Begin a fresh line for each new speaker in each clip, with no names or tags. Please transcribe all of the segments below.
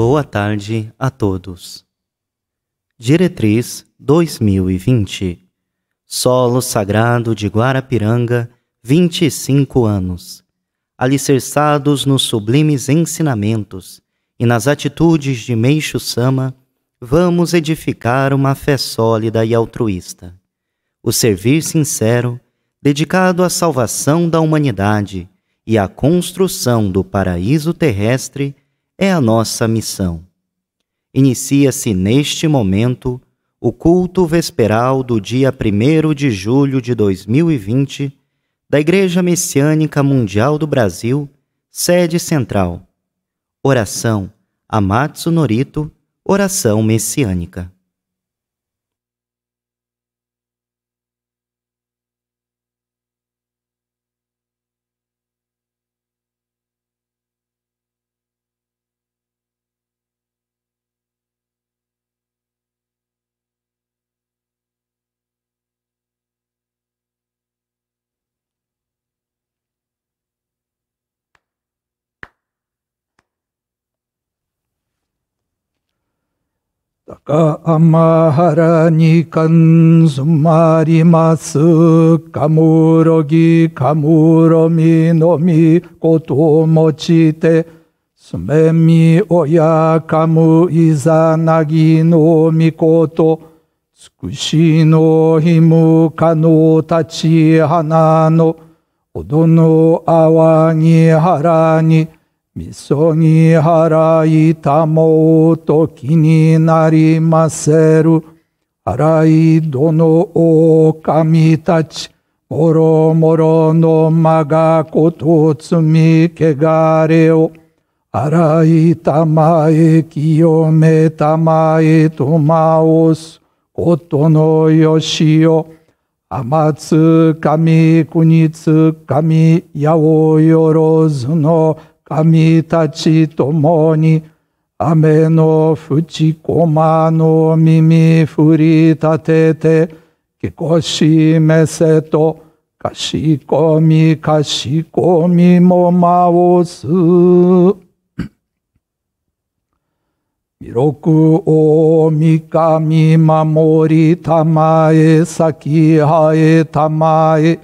Boa tarde a todos. Diretriz 2020 Solo Sagrado de Guarapiranga, 25 anos. Alicerçados nos sublimes ensinamentos e nas atitudes de Meixo Sama, vamos edificar uma fé sólida e altruísta. O servir sincero, dedicado à salvação da humanidade e à construção do paraíso terrestre, é a nossa missão. Inicia-se neste momento o culto vesperal do dia 1 de julho de 2020 da Igreja Messiânica Mundial do Brasil, sede central. Oração Amatsu Norito, oração messiânica.
高天原に関ずまりますかむろぎかむろみのみこともちてすめみおやかむいざなぎのみことつくしのひむかのたちはなのおどのあわにはらにみそぎ払いたもうと気になりませる。払いどの狼たち、もろもろのまがことみ汚れを、洗いたまえ清めたまえとまおすことのよしよ。天津神国やおよろずの神たちともに、雨のふちこまの耳振り立てて、聞こしめせと、かしこみかしこみもまおす。弥勒を御神守りたまえ咲きはえたまえ。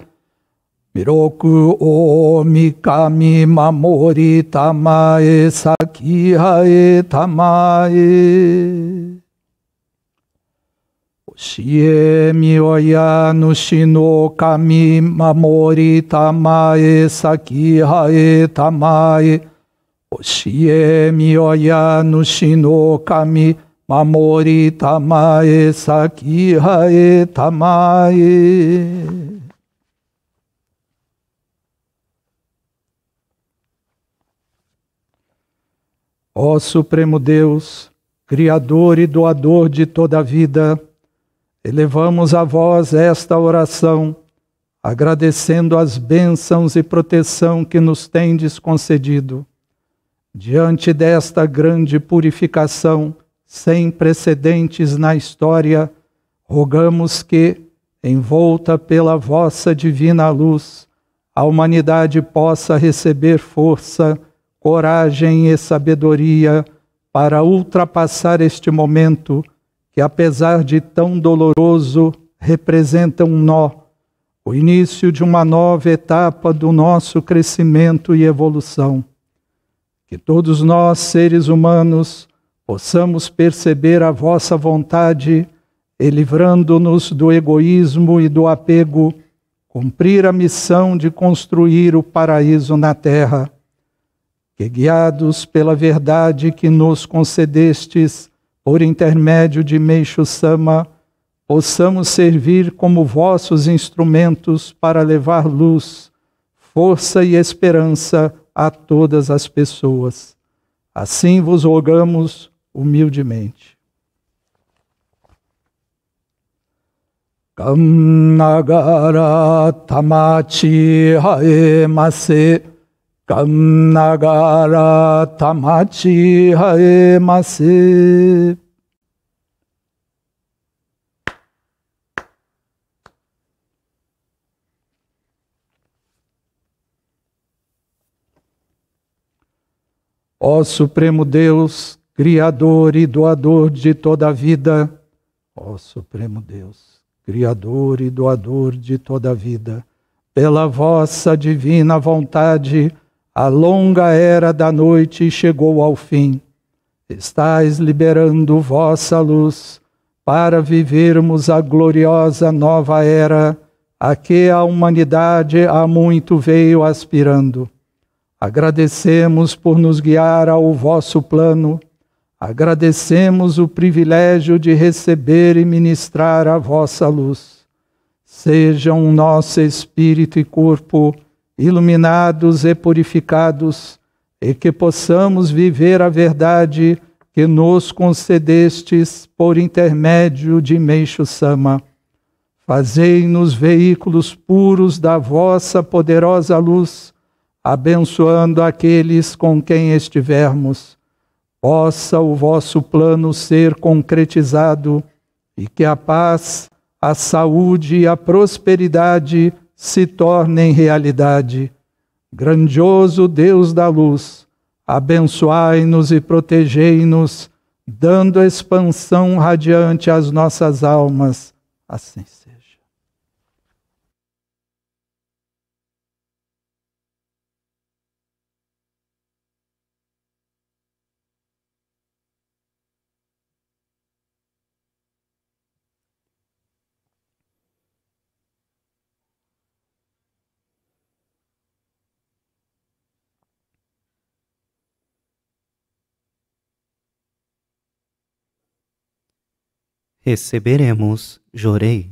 弥勒王神守りたまえ先あえたまえ教えみ親主の神守りたまえ先あえたまえ教えみ親主の神守りたまえ先あえたまえ Ó Supremo Deus, Criador e doador de toda a vida, elevamos a vós esta oração, agradecendo as bênçãos e proteção que nos tendes concedido. Diante desta grande purificação, sem precedentes na história, rogamos que, envolta pela vossa divina luz, a humanidade possa receber força coragem e sabedoria para ultrapassar este momento que, apesar de tão doloroso, representa um nó, o início de uma nova etapa do nosso crescimento e evolução. Que todos nós, seres humanos, possamos perceber a vossa vontade e, livrando-nos do egoísmo e do apego, cumprir a missão de construir o paraíso na terra que, guiados pela verdade que nos concedestes por intermédio de Meixo Sama, possamos servir como vossos instrumentos para levar luz, força e esperança a todas as pessoas. Assim vos rogamos humildemente. nagara tamachi haemase 깜나가라 Tamachi 마세 Ó Supremo Deus, Criador e doador de toda a vida, ó Supremo Deus, Criador e doador de toda a vida, pela vossa divina vontade, a longa era da noite chegou ao fim. Estais liberando vossa luz para vivermos a gloriosa nova era a que a humanidade há muito veio aspirando. Agradecemos por nos guiar ao vosso plano. Agradecemos o privilégio de receber e ministrar a vossa luz. Sejam nosso espírito e corpo iluminados e purificados, e que possamos viver a verdade que nos concedestes por intermédio de Meixo Sama. Fazei-nos veículos puros da vossa poderosa luz, abençoando aqueles com quem estivermos. Possa o vosso plano ser concretizado e que a paz, a saúde e a prosperidade se tornem realidade. Grandioso Deus da luz, abençoai-nos e protegei-nos, dando expansão radiante às nossas almas. Assim seja.
receberemos, jorei.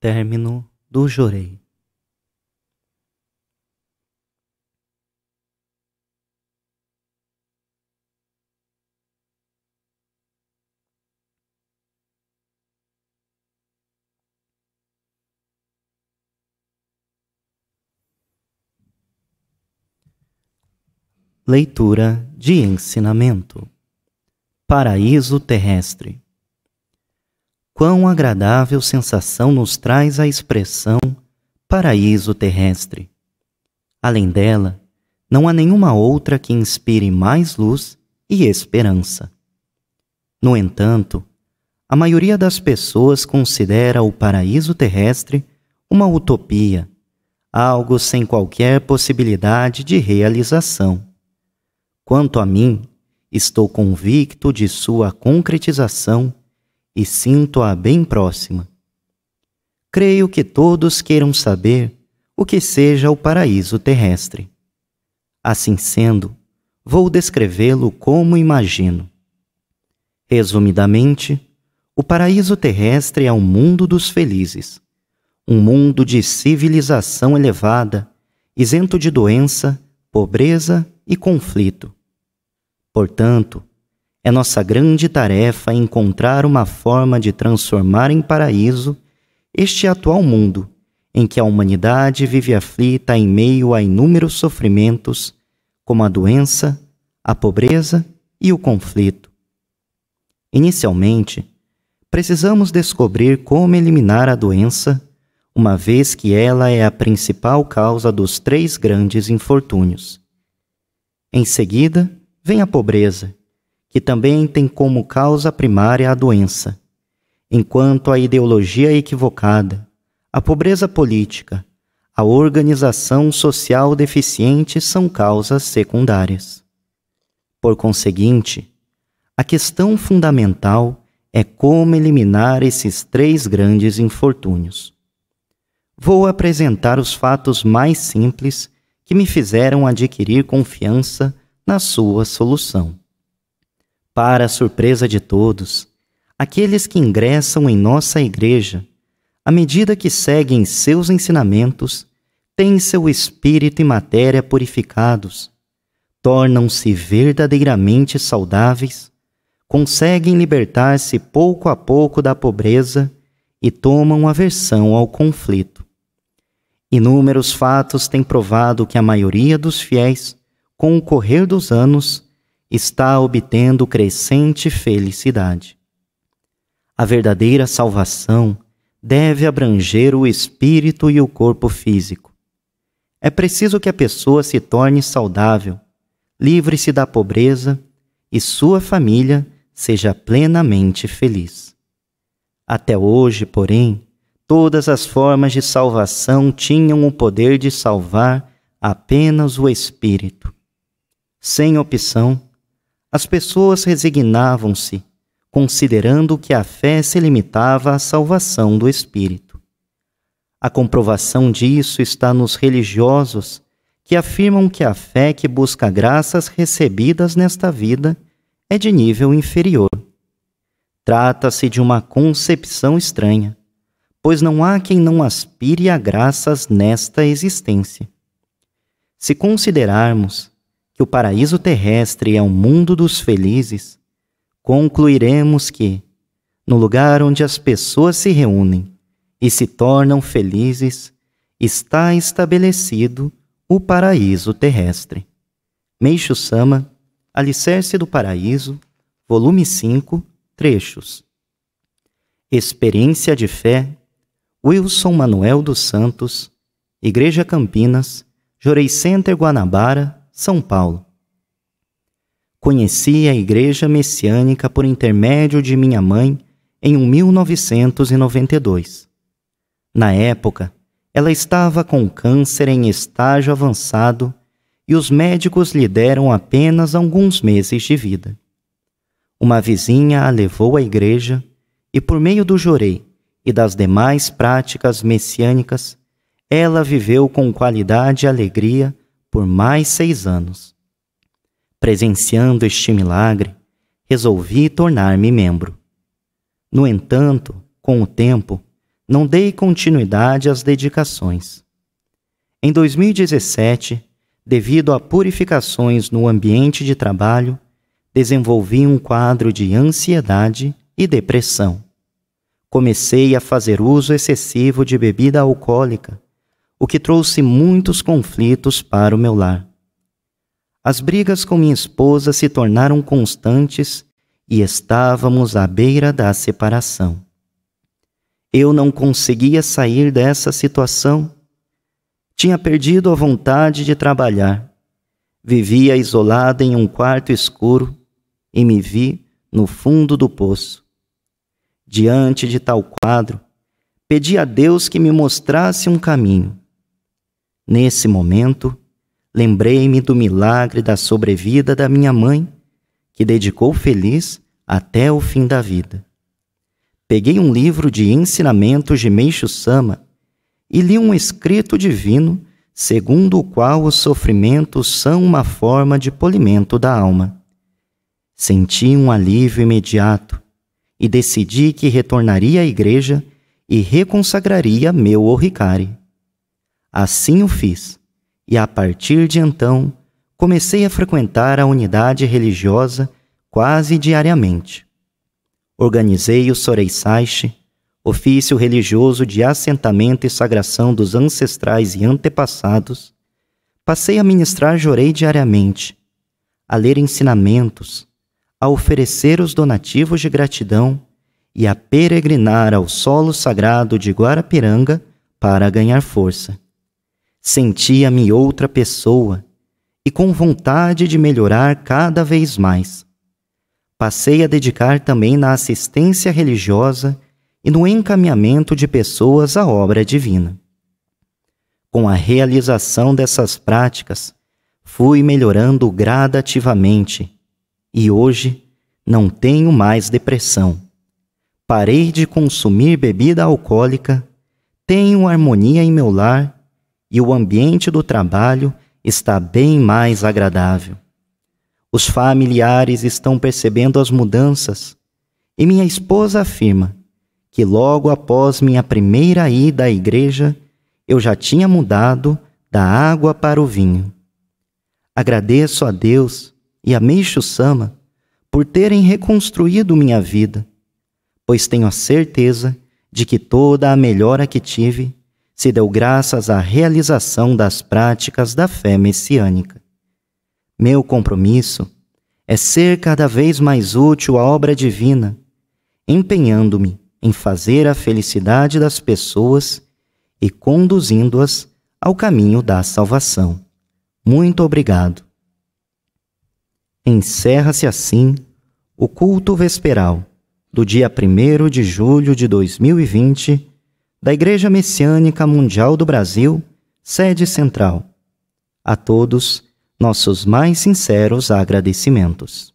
término do jorei. Leitura de ensinamento. Paraíso terrestre quão agradável sensação nos traz a expressão paraíso terrestre. Além dela, não há nenhuma outra que inspire mais luz e esperança. No entanto, a maioria das pessoas considera o paraíso terrestre uma utopia, algo sem qualquer possibilidade de realização. Quanto a mim, estou convicto de sua concretização e sinto-a bem próxima. Creio que todos queiram saber o que seja o paraíso terrestre. Assim sendo, vou descrevê-lo como imagino. Resumidamente, o paraíso terrestre é um mundo dos felizes, um mundo de civilização elevada, isento de doença, pobreza e conflito. Portanto, é nossa grande tarefa encontrar uma forma de transformar em paraíso este atual mundo em que a humanidade vive aflita em meio a inúmeros sofrimentos, como a doença, a pobreza e o conflito. Inicialmente, precisamos descobrir como eliminar a doença, uma vez que ela é a principal causa dos três grandes infortúnios. Em seguida, vem a pobreza, que também tem como causa primária a doença. Enquanto a ideologia equivocada, a pobreza política, a organização social deficiente são causas secundárias. Por conseguinte, a questão fundamental é como eliminar esses três grandes infortúnios. Vou apresentar os fatos mais simples que me fizeram adquirir confiança na sua solução para a surpresa de todos, aqueles que ingressam em nossa igreja, à medida que seguem seus ensinamentos, têm seu espírito e matéria purificados, tornam-se verdadeiramente saudáveis, conseguem libertar-se pouco a pouco da pobreza e tomam aversão ao conflito. Inúmeros fatos têm provado que a maioria dos fiéis, com o correr dos anos, está obtendo crescente felicidade. A verdadeira salvação deve abranger o espírito e o corpo físico. É preciso que a pessoa se torne saudável, livre-se da pobreza e sua família seja plenamente feliz. Até hoje, porém, todas as formas de salvação tinham o poder de salvar apenas o espírito. Sem opção, as pessoas resignavam-se, considerando que a fé se limitava à salvação do espírito. A comprovação disso está nos religiosos que afirmam que a fé que busca graças recebidas nesta vida é de nível inferior. Trata-se de uma concepção estranha, pois não há quem não aspire a graças nesta existência. Se considerarmos que o paraíso terrestre é o um mundo dos felizes, concluiremos que, no lugar onde as pessoas se reúnem e se tornam felizes, está estabelecido o paraíso terrestre. Meixo Sama, Alicerce do Paraíso, volume 5, trechos. Experiência de fé, Wilson Manuel dos Santos, Igreja Campinas, Jorei Center Guanabara, são Paulo. Conheci a Igreja Messiânica por intermédio de minha mãe em 1992. Na época, ela estava com câncer em estágio avançado e os médicos lhe deram apenas alguns meses de vida. Uma vizinha a levou à igreja e, por meio do jorei e das demais práticas messiânicas, ela viveu com qualidade e alegria por mais seis anos. Presenciando este milagre, resolvi tornar-me membro. No entanto, com o tempo, não dei continuidade às dedicações. Em 2017, devido a purificações no ambiente de trabalho, desenvolvi um quadro de ansiedade e depressão. Comecei a fazer uso excessivo de bebida alcoólica o que trouxe muitos conflitos para o meu lar. As brigas com minha esposa se tornaram constantes e estávamos à beira da separação. Eu não conseguia sair dessa situação. Tinha perdido a vontade de trabalhar. Vivia isolada em um quarto escuro e me vi no fundo do poço. Diante de tal quadro, pedi a Deus que me mostrasse um caminho. Nesse momento, lembrei-me do milagre da sobrevida da minha mãe, que dedicou feliz até o fim da vida. Peguei um livro de ensinamentos de Meixo Sama e li um escrito divino segundo o qual os sofrimentos são uma forma de polimento da alma. Senti um alívio imediato e decidi que retornaria à igreja e reconsagraria meu Oricari. Assim o fiz, e a partir de então comecei a frequentar a unidade religiosa quase diariamente. Organizei o Soreisaishi, ofício religioso de assentamento e sagração dos ancestrais e antepassados, passei a ministrar jorei diariamente, a ler ensinamentos, a oferecer os donativos de gratidão e a peregrinar ao solo sagrado de Guarapiranga para ganhar força sentia-me outra pessoa e com vontade de melhorar cada vez mais. Passei a dedicar também na assistência religiosa e no encaminhamento de pessoas à obra divina. Com a realização dessas práticas, fui melhorando gradativamente e hoje não tenho mais depressão. Parei de consumir bebida alcoólica, tenho harmonia em meu lar e o ambiente do trabalho está bem mais agradável. Os familiares estão percebendo as mudanças e minha esposa afirma que logo após minha primeira ida à igreja, eu já tinha mudado da água para o vinho. Agradeço a Deus e a Meixo Sama por terem reconstruído minha vida, pois tenho a certeza de que toda a melhora que tive se deu graças à realização das práticas da fé messiânica. Meu compromisso é ser cada vez mais útil à obra divina, empenhando-me em fazer a felicidade das pessoas e conduzindo-as ao caminho da salvação. Muito obrigado. Encerra-se assim o culto vesperal do dia 1 de julho de 2020 da Igreja Messiânica Mundial do Brasil, sede central. A todos, nossos mais sinceros agradecimentos.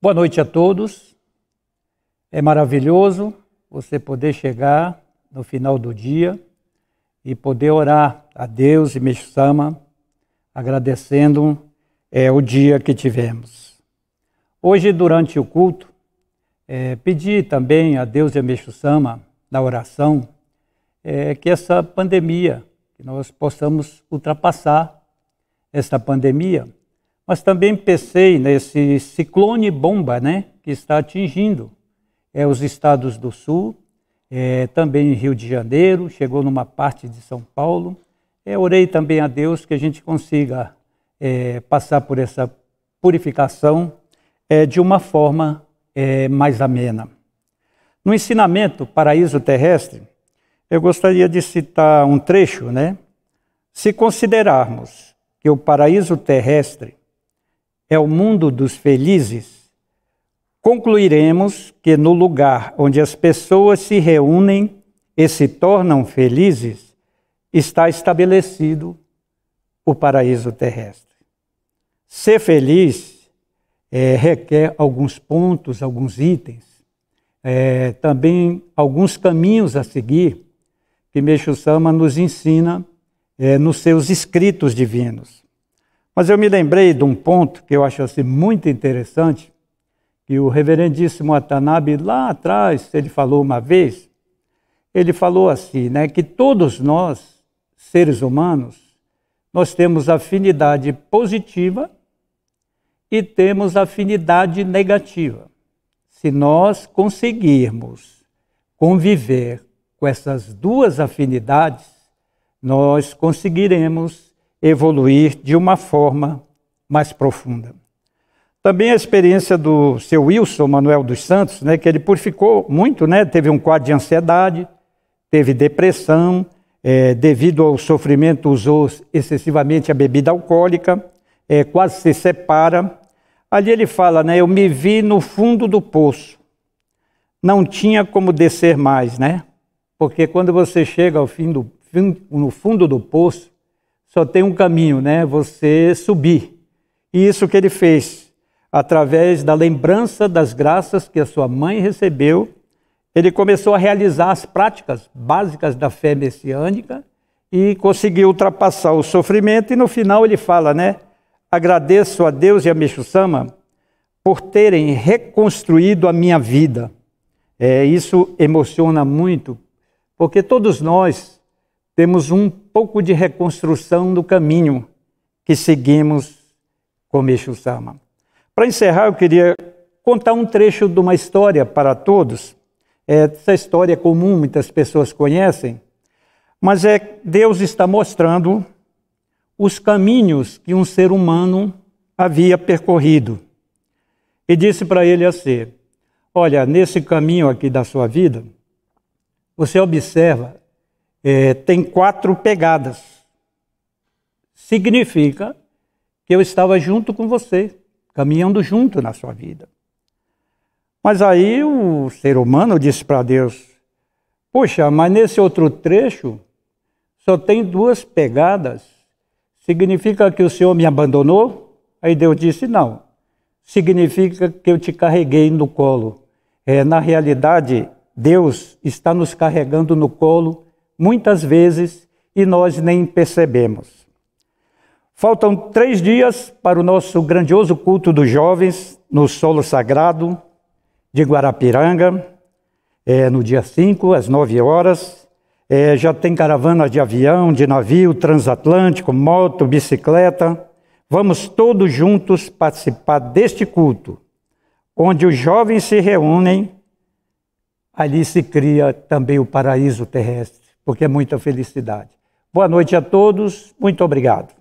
Boa noite a todos. É maravilhoso você poder chegar no final do dia e poder orar a Deus e Meshussama, agradecendo é, o dia que tivemos. Hoje, durante o culto, é, pedi também a Deus e a Meshussama, na oração, é, que essa pandemia, que nós possamos ultrapassar essa pandemia, mas também pensei nesse ciclone bomba, né, que está atingindo é, os estados do sul, é, também em Rio de Janeiro, chegou numa parte de São Paulo. É, orei também a Deus que a gente consiga é, passar por essa purificação é, de uma forma é, mais amena. No ensinamento Paraíso Terrestre, eu gostaria de citar um trecho, né? Se considerarmos que o paraíso terrestre é o mundo dos felizes, concluiremos que no lugar onde as pessoas se reúnem e se tornam felizes, está estabelecido o paraíso terrestre. Ser feliz é, requer alguns pontos, alguns itens, é, também alguns caminhos a seguir que Meixo Sama nos ensina é, nos seus escritos divinos. Mas eu me lembrei de um ponto que eu acho assim, muito interessante, que o reverendíssimo Atanabe, lá atrás, ele falou uma vez, ele falou assim, né, que todos nós, seres humanos, nós temos afinidade positiva e temos afinidade negativa. Se nós conseguirmos conviver com essas duas afinidades, nós conseguiremos evoluir de uma forma mais profunda. Também a experiência do seu Wilson Manuel dos Santos, né, que ele purificou muito, né, teve um quadro de ansiedade, teve depressão, é, devido ao sofrimento usou excessivamente a bebida alcoólica, é, quase se separa. Ali ele fala, né, eu me vi no fundo do poço, não tinha como descer mais, né? Porque quando você chega ao fim do, fim, no fundo do poço, só tem um caminho, né? Você subir. E isso que ele fez através da lembrança das graças que a sua mãe recebeu, ele começou a realizar as práticas básicas da fé messiânica e conseguiu ultrapassar o sofrimento. E no final ele fala, né? Agradeço a Deus e a Meshussama por terem reconstruído a minha vida. É, isso emociona muito, porque todos nós temos um pouco de reconstrução do caminho que seguimos com Meshussama. Para encerrar, eu queria contar um trecho de uma história para todos. É, essa história é comum, muitas pessoas conhecem, mas é Deus está mostrando os caminhos que um ser humano havia percorrido. E disse para ele assim: Olha, nesse caminho aqui da sua vida, você observa, é, tem quatro pegadas. Significa que eu estava junto com você caminhando junto na sua vida. Mas aí o ser humano disse para Deus: Poxa, mas nesse outro trecho só tem duas pegadas. Significa que o Senhor me abandonou? Aí Deus disse: Não. Significa que eu te carreguei no colo. É, na realidade, Deus está nos carregando no colo muitas vezes e nós nem percebemos. Faltam três dias para o nosso grandioso culto dos jovens no solo sagrado de Guarapiranga, é, no dia 5, às 9 horas. É, já tem caravanas de avião, de navio, transatlântico, moto, bicicleta. Vamos todos juntos participar deste culto, onde os jovens se reúnem. Ali se cria também o paraíso terrestre, porque é muita felicidade. Boa noite a todos, muito obrigado.